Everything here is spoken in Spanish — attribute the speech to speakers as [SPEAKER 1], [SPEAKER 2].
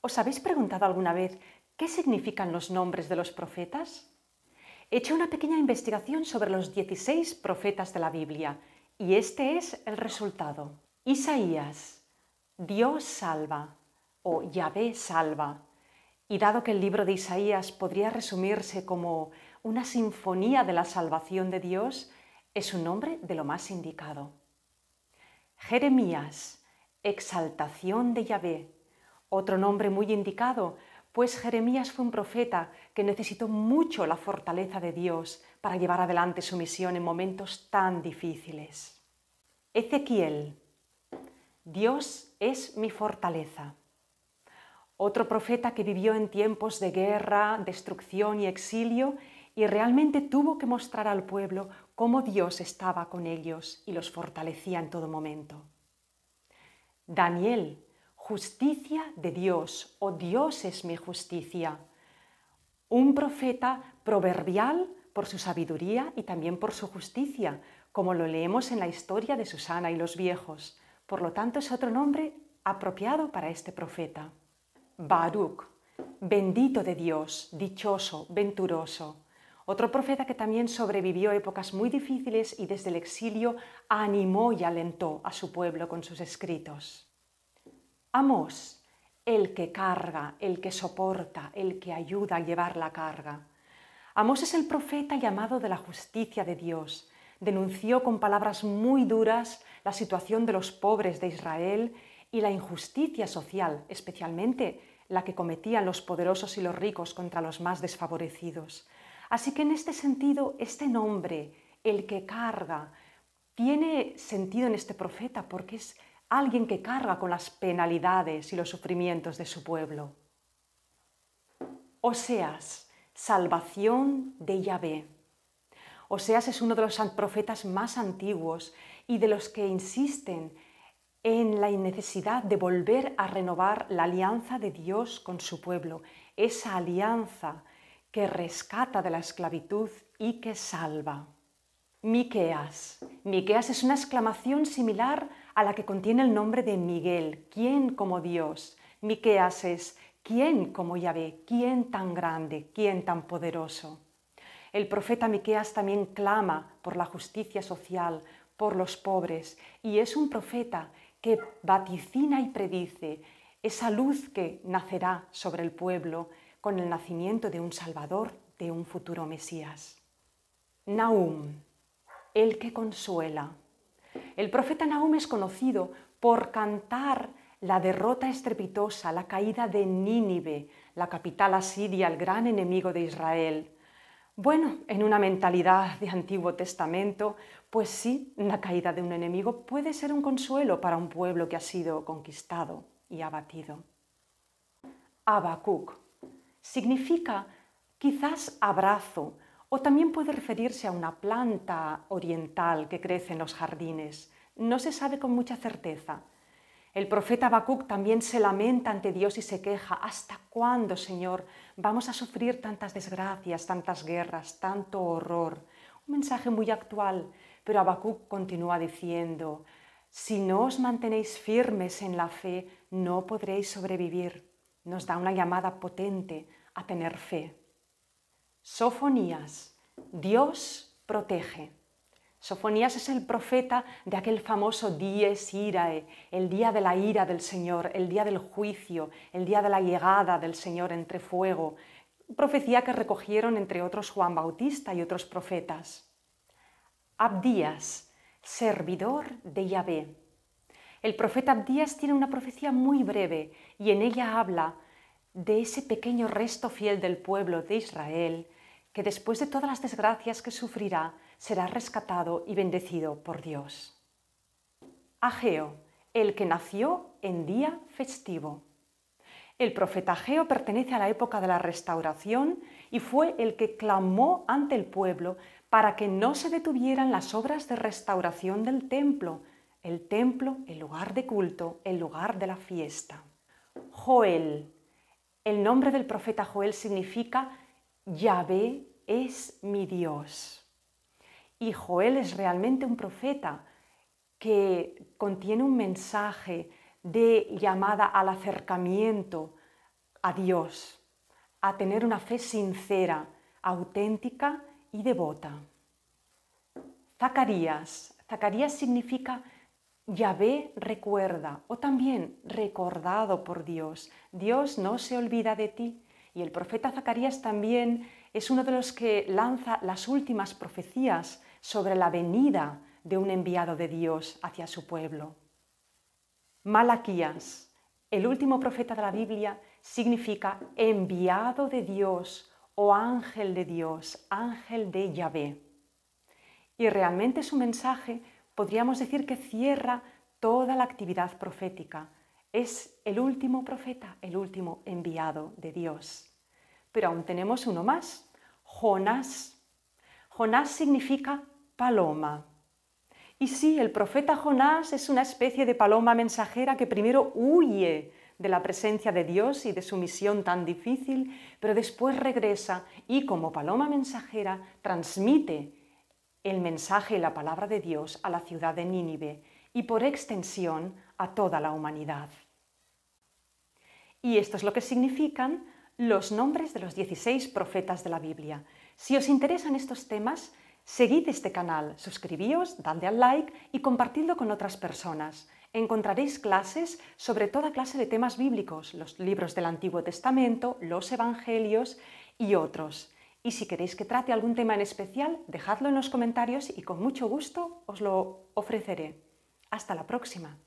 [SPEAKER 1] ¿Os habéis preguntado alguna vez qué significan los nombres de los profetas? He hecho una pequeña investigación sobre los 16 profetas de la Biblia y este es el resultado. Isaías, Dios salva o Yahvé salva. Y dado que el libro de Isaías podría resumirse como una sinfonía de la salvación de Dios, es un nombre de lo más indicado. Jeremías, exaltación de Yahvé, otro nombre muy indicado, pues Jeremías fue un profeta que necesitó mucho la fortaleza de Dios para llevar adelante su misión en momentos tan difíciles. Ezequiel, Dios es mi fortaleza. Otro profeta que vivió en tiempos de guerra, destrucción y exilio y realmente tuvo que mostrar al pueblo cómo Dios estaba con ellos y los fortalecía en todo momento. Daniel, justicia de Dios o Dios es mi justicia. Un profeta proverbial por su sabiduría y también por su justicia, como lo leemos en la historia de Susana y los viejos. Por lo tanto, es otro nombre apropiado para este profeta. Baruch, bendito de Dios, dichoso, venturoso, otro profeta que también sobrevivió épocas muy difíciles y desde el exilio animó y alentó a su pueblo con sus escritos. Amos, el que carga, el que soporta, el que ayuda a llevar la carga. Amos es el profeta llamado de la justicia de Dios. Denunció con palabras muy duras la situación de los pobres de Israel y la injusticia social, especialmente la que cometían los poderosos y los ricos contra los más desfavorecidos. Así que en este sentido, este nombre, el que carga, tiene sentido en este profeta porque es alguien que carga con las penalidades y los sufrimientos de su pueblo. Oseas, salvación de Yahvé. Oseas es uno de los profetas más antiguos y de los que insisten en la necesidad de volver a renovar la alianza de Dios con su pueblo, esa alianza que rescata de la esclavitud y que salva. Miqueas. Miqueas es una exclamación similar a la que contiene el nombre de Miguel, ¿quién como Dios? Miqueas es ¿quién como Yahvé? ¿quién tan grande? ¿quién tan poderoso? El profeta Miqueas también clama por la justicia social, por los pobres, y es un profeta que vaticina y predice esa luz que nacerá sobre el pueblo, con el nacimiento de un Salvador, de un futuro Mesías. Nahum, el que consuela. El profeta Nahum es conocido por cantar la derrota estrepitosa, la caída de Nínive, la capital asiria, el gran enemigo de Israel. Bueno, en una mentalidad de Antiguo Testamento, pues sí, la caída de un enemigo puede ser un consuelo para un pueblo que ha sido conquistado y abatido. Habacuc, significa quizás abrazo o también puede referirse a una planta oriental que crece en los jardines. No se sabe con mucha certeza. El profeta Habacuc también se lamenta ante Dios y se queja, ¿hasta cuándo, Señor, vamos a sufrir tantas desgracias, tantas guerras, tanto horror? Un mensaje muy actual, pero Habacuc continúa diciendo, si no os mantenéis firmes en la fe, no podréis sobrevivir nos da una llamada potente a tener fe. Sofonías, Dios protege. Sofonías es el profeta de aquel famoso dies irae, el día de la ira del Señor, el día del juicio, el día de la llegada del Señor entre fuego, profecía que recogieron entre otros Juan Bautista y otros profetas. Abdías, servidor de Yahvé. El profeta Abdías tiene una profecía muy breve y en ella habla de ese pequeño resto fiel del pueblo de Israel que después de todas las desgracias que sufrirá será rescatado y bendecido por Dios. Ageo, el que nació en día festivo. El profeta Ageo pertenece a la época de la restauración y fue el que clamó ante el pueblo para que no se detuvieran las obras de restauración del templo, el templo, el lugar de culto, el lugar de la fiesta. Joel. El nombre del profeta Joel significa Yahvé es mi Dios. Y Joel es realmente un profeta que contiene un mensaje de llamada al acercamiento a Dios, a tener una fe sincera, auténtica y devota. Zacarías. Zacarías significa Yahvé recuerda o también recordado por Dios. Dios no se olvida de ti. Y el profeta Zacarías también es uno de los que lanza las últimas profecías sobre la venida de un enviado de Dios hacia su pueblo. Malaquías, el último profeta de la Biblia, significa enviado de Dios o ángel de Dios, ángel de Yahvé. Y realmente su mensaje podríamos decir que cierra toda la actividad profética. Es el último profeta, el último enviado de Dios. Pero aún tenemos uno más, Jonás. Jonás significa paloma. Y sí, el profeta Jonás es una especie de paloma mensajera que primero huye de la presencia de Dios y de su misión tan difícil, pero después regresa y como paloma mensajera transmite el mensaje y la palabra de Dios a la ciudad de Nínive y por extensión a toda la humanidad. Y esto es lo que significan los nombres de los 16 profetas de la Biblia. Si os interesan estos temas, seguid este canal, suscribíos, dadle al like y compartidlo con otras personas. Encontraréis clases sobre toda clase de temas bíblicos, los libros del Antiguo Testamento, los Evangelios y otros. Y si queréis que trate algún tema en especial, dejadlo en los comentarios y con mucho gusto os lo ofreceré. Hasta la próxima.